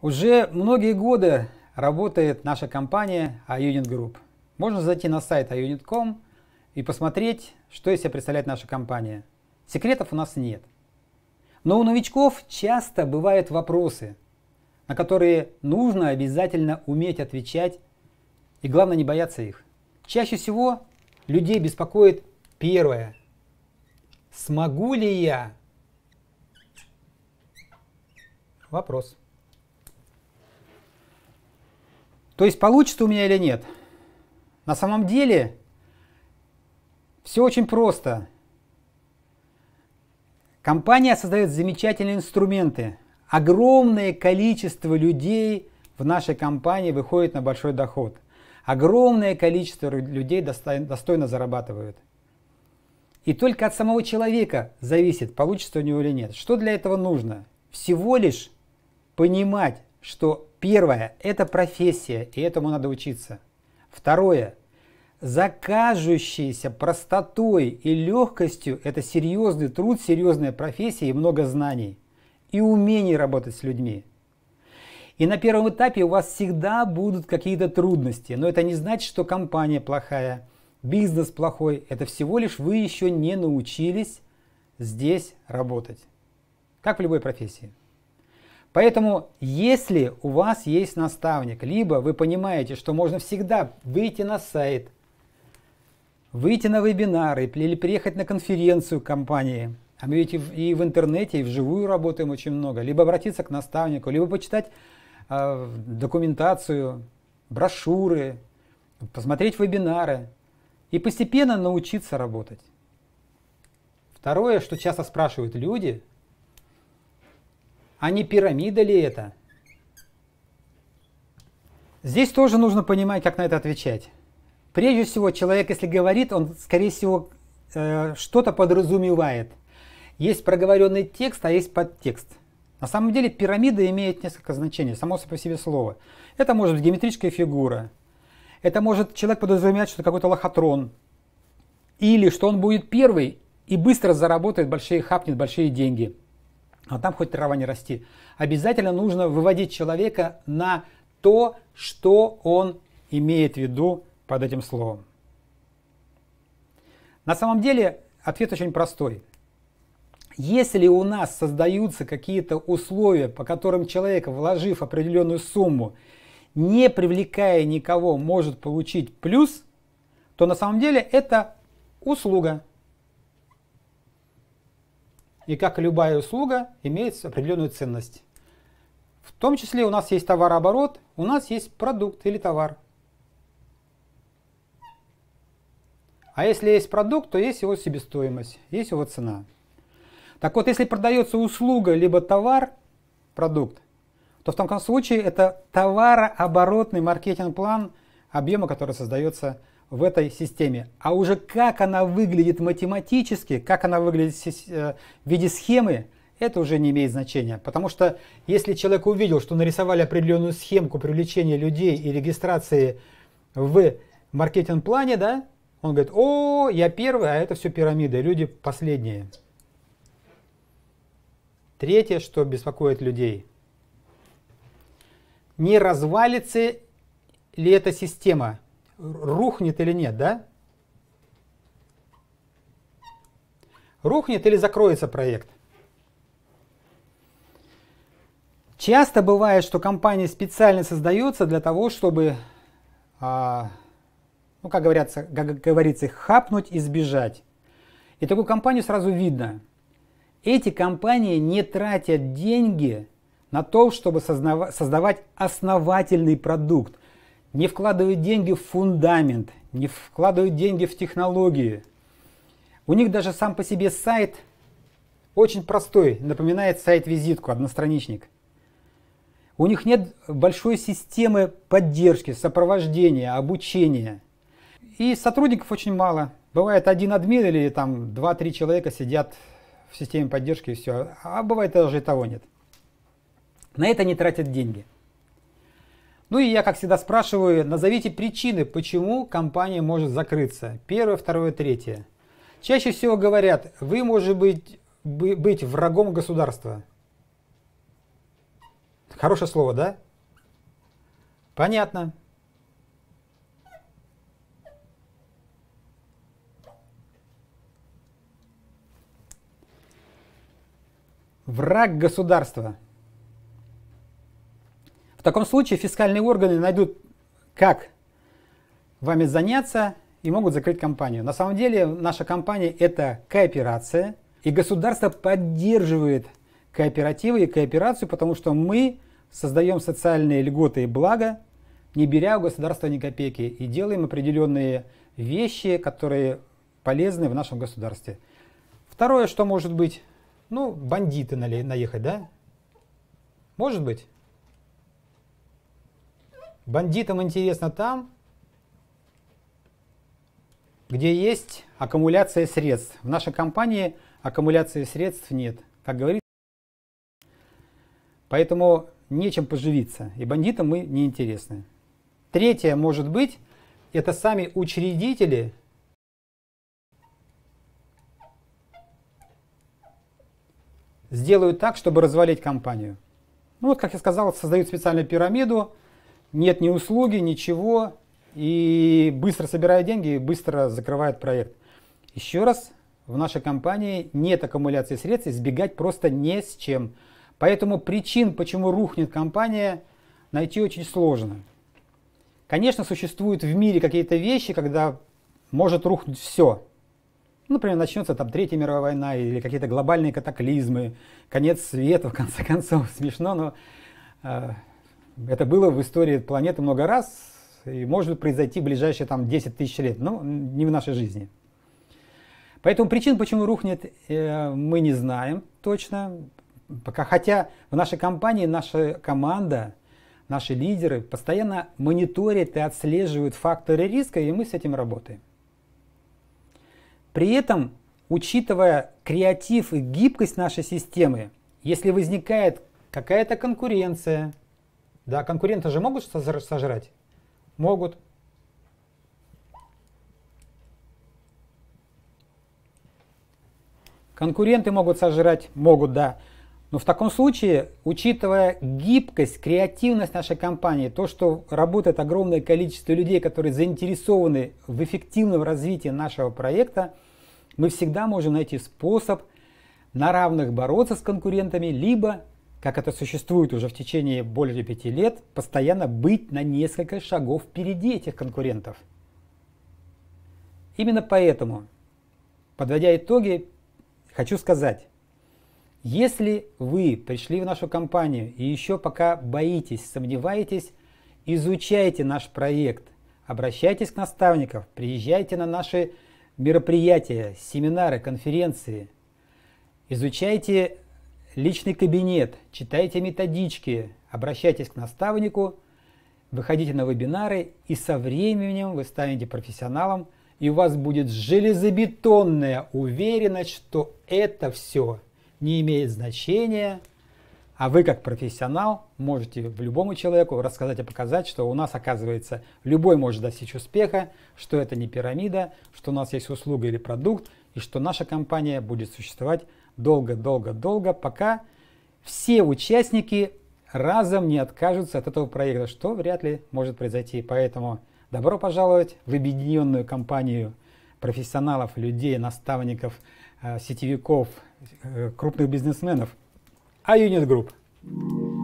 Уже многие годы работает наша компания iUnit Group. Можно зайти на сайт iUnit.com и посмотреть, что из себя представляет наша компания. Секретов у нас нет. Но у новичков часто бывают вопросы, на которые нужно обязательно уметь отвечать и главное не бояться их. Чаще всего людей беспокоит первое. Смогу ли я? Вопрос. То есть получится у меня или нет? На самом деле все очень просто. Компания создает замечательные инструменты. Огромное количество людей в нашей компании выходит на большой доход. Огромное количество людей достойно зарабатывают. И только от самого человека зависит, получится у него или нет. Что для этого нужно? Всего лишь понимать, что первое – это профессия, и этому надо учиться. Второе – за простотой и легкостью это серьезный труд, серьезная профессия и много знаний, и умений работать с людьми. И на первом этапе у вас всегда будут какие-то трудности, но это не значит, что компания плохая, бизнес плохой, это всего лишь вы еще не научились здесь работать, как в любой профессии. Поэтому, если у вас есть наставник, либо вы понимаете, что можно всегда выйти на сайт, выйти на вебинары или приехать на конференцию компании, а мы ведь и в, и в интернете, и вживую работаем очень много, либо обратиться к наставнику, либо почитать э, документацию, брошюры, посмотреть вебинары и постепенно научиться работать. Второе, что часто спрашивают люди – а не пирамида ли это? Здесь тоже нужно понимать, как на это отвечать. Прежде всего, человек, если говорит, он, скорее всего, э, что-то подразумевает. Есть проговоренный текст, а есть подтекст. На самом деле пирамида имеет несколько значений, само по себе слово. Это может быть геометрическая фигура. Это может человек подразумевать, что какой-то лохотрон. Или что он будет первый и быстро заработает большие, хапнет большие деньги а там хоть трава не расти. Обязательно нужно выводить человека на то, что он имеет в виду под этим словом. На самом деле ответ очень простой. Если у нас создаются какие-то условия, по которым человек, вложив определенную сумму, не привлекая никого, может получить плюс, то на самом деле это услуга и как и любая услуга имеет определенную ценность. В том числе у нас есть товарооборот, у нас есть продукт или товар. А если есть продукт, то есть его себестоимость, есть его цена. Так вот, если продается услуга либо товар, продукт, то в том случае это товарооборотный маркетинг-план объема, который создается в этой системе. А уже как она выглядит математически, как она выглядит э, в виде схемы, это уже не имеет значения. Потому что если человек увидел, что нарисовали определенную схемку привлечения людей и регистрации в маркетинг-плане, да, он говорит, о, я первый, а это все пирамиды, люди последние. Третье, что беспокоит людей. Не развалится ли эта система? рухнет или нет, да? Рухнет или закроется проект? Часто бывает, что компания специально создается для того, чтобы, а, ну, как, говорятся, как говорится, хапнуть и сбежать. И такую компанию сразу видно. Эти компании не тратят деньги на то, чтобы создавать основательный продукт – не вкладывают деньги в фундамент, не вкладывают деньги в технологии. У них даже сам по себе сайт очень простой, напоминает сайт-визитку, одностраничник. У них нет большой системы поддержки, сопровождения, обучения. И сотрудников очень мало. Бывает один админ или там 2-3 человека сидят в системе поддержки и все. А бывает даже и того нет. На это не тратят деньги. Ну и я, как всегда, спрашиваю, назовите причины, почему компания может закрыться. Первое, второе, третье. Чаще всего говорят, вы можете быть, быть врагом государства. Хорошее слово, да? Понятно. Враг государства таком случае фискальные органы найдут, как вами заняться и могут закрыть компанию. На самом деле наша компания это кооперация, и государство поддерживает кооперативы и кооперацию, потому что мы создаем социальные льготы и блага, не беря у государства ни копейки, и делаем определенные вещи, которые полезны в нашем государстве. Второе, что может быть, ну, бандиты наехать, да? Может быть. Бандитам интересно там, где есть аккумуляция средств. В нашей компании аккумуляции средств нет, как говорится. Поэтому нечем поживиться, и бандитам мы не интересны. Третье, может быть, это сами учредители сделают так, чтобы развалить компанию. Ну вот, как я сказал, создают специальную пирамиду, нет ни услуги, ничего, и быстро собирают деньги, и быстро закрывает проект. Еще раз, в нашей компании нет аккумуляции средств, избегать просто не с чем. Поэтому причин, почему рухнет компания, найти очень сложно. Конечно, существуют в мире какие-то вещи, когда может рухнуть все. Например, начнется там Третья мировая война или какие-то глобальные катаклизмы, конец света, в конце концов, смешно, но э, это было в истории планеты много раз и может произойти в ближайшие там, 10 тысяч лет, но не в нашей жизни. Поэтому причин, почему рухнет, э, мы не знаем точно. Пока, хотя в нашей компании наша команда, наши лидеры постоянно мониторят и отслеживают факторы риска, и мы с этим работаем. При этом, учитывая креатив и гибкость нашей системы, если возникает какая-то конкуренция – да, конкуренты же могут сожрать? Могут. Конкуренты могут сожрать? Могут, да. Но в таком случае, учитывая гибкость, креативность нашей компании, то, что работает огромное количество людей, которые заинтересованы в эффективном развитии нашего проекта, мы всегда можем найти способ на равных бороться с конкурентами, либо как это существует уже в течение более пяти лет, постоянно быть на несколько шагов впереди этих конкурентов. Именно поэтому, подводя итоги, хочу сказать, если вы пришли в нашу компанию и еще пока боитесь, сомневаетесь, изучайте наш проект, обращайтесь к наставникам, приезжайте на наши мероприятия, семинары, конференции, изучайте личный кабинет, читайте методички, обращайтесь к наставнику, выходите на вебинары, и со временем вы станете профессионалом, и у вас будет железобетонная уверенность, что это все не имеет значения, а вы как профессионал можете любому человеку рассказать и показать, что у нас, оказывается, любой может достичь успеха, что это не пирамида, что у нас есть услуга или продукт, и что наша компания будет существовать долго-долго-долго, пока все участники разом не откажутся от этого проекта, что вряд ли может произойти. Поэтому добро пожаловать в объединенную компанию профессионалов, людей, наставников, э, сетевиков, э, крупных бизнесменов, а Unit Group.